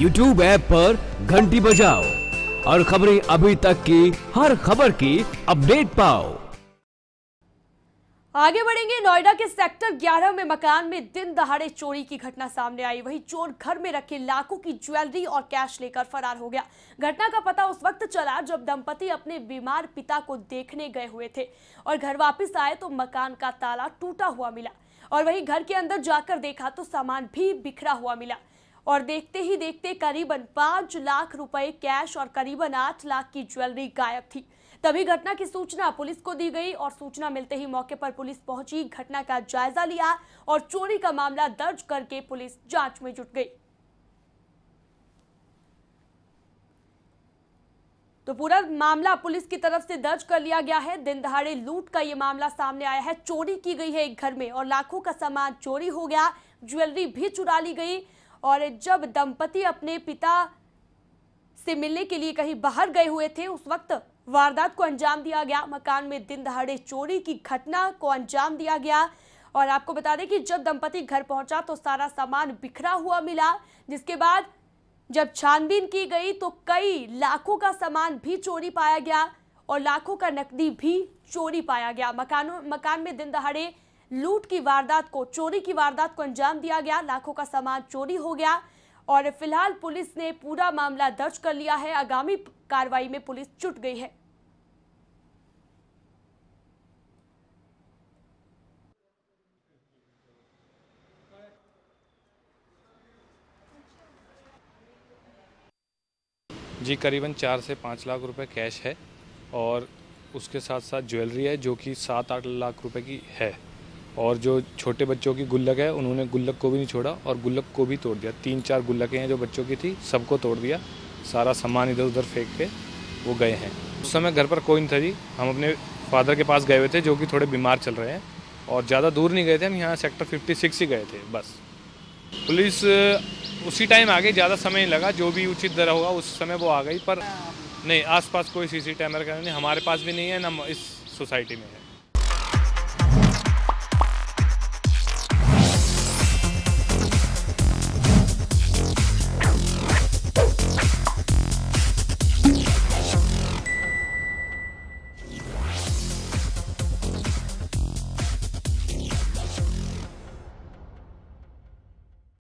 YouTube app पर घंटी बजाओ और खबरें अभी तक की हर खबर की अपडेट पाओ आगे बढ़ेंगे नोएडा के सेक्टर 11 में मकान में दिन दहाड़े चोरी की घटना सामने आई वही चोर घर में रखे लाखों की ज्वेलरी और कैश लेकर फरार हो गया घटना का पता उस वक्त चला जब दंपति अपने बीमार पिता को देखने गए हुए थे और घर वापस आए तो मकान का ताला टूटा हुआ मिला और वही घर के अंदर जाकर देखा तो सामान भी बिखरा हुआ मिला और देखते ही देखते करीबन पांच लाख रुपए कैश और करीबन आठ लाख की ज्वेलरी गायब थी तभी घटना की सूचना पुलिस को दी गई और सूचना मिलते ही मौके पर पुलिस पहुंची घटना का जायजा लिया और चोरी का मामला दर्ज करके पुलिस जांच में जुट गई तो पूरा मामला पुलिस की तरफ से दर्ज कर लिया गया है दिन दहाड़े लूट का यह मामला सामने आया है चोरी की गई है एक घर में और लाखों का सामान चोरी हो गया ज्वेलरी भी चुरा ली गई और जब दंपति अपने पिता से मिलने के लिए कहीं बाहर गए हुए थे उस वक्त वारदात को अंजाम दिया गया मकान में दिन दहाड़े चोरी की घटना को अंजाम दिया गया और आपको बता दें कि जब दंपति घर पहुंचा तो सारा सामान बिखरा हुआ मिला जिसके बाद जब छानबीन की गई तो कई लाखों का सामान भी चोरी पाया गया और लाखों का नकदी भी चोरी पाया गया मकानों मकान में दिन दहाड़े लूट की वारदात को चोरी की वारदात को अंजाम दिया गया लाखों का सामान चोरी हो गया और फिलहाल पुलिस ने पूरा मामला दर्ज कर लिया है आगामी कार्रवाई में पुलिस चुट गई है जी करीबन चार से पाँच लाख रुपए कैश है और उसके साथ साथ ज्वेलरी है जो कि सात आठ लाख रुपए की है और जो छोटे बच्चों की गुल्लक है उन्होंने गुल्लक को भी नहीं छोड़ा और गुल्लक को भी तोड़ दिया तीन चार गुल्लकें हैं जो बच्चों की थी सबको तोड़ दिया सारा सामान इधर उधर फेंक के वो गए हैं उस समय घर पर कोई नहीं था जी हम अपने फादर के पास गए हुए थे जो कि थोड़े बीमार चल रहे हैं और ज़्यादा दूर नहीं गए थे हम यहाँ सेक्टर फिफ्टी ही गए थे बस पुलिस उसी टाइम आ गई ज़्यादा समय नहीं लगा जो भी उचित दर होगा उस समय वो आ गई पर नहीं आसपास कोई सीसी कैमरा नहीं हमारे पास भी नहीं है ना इस सोसाइटी में है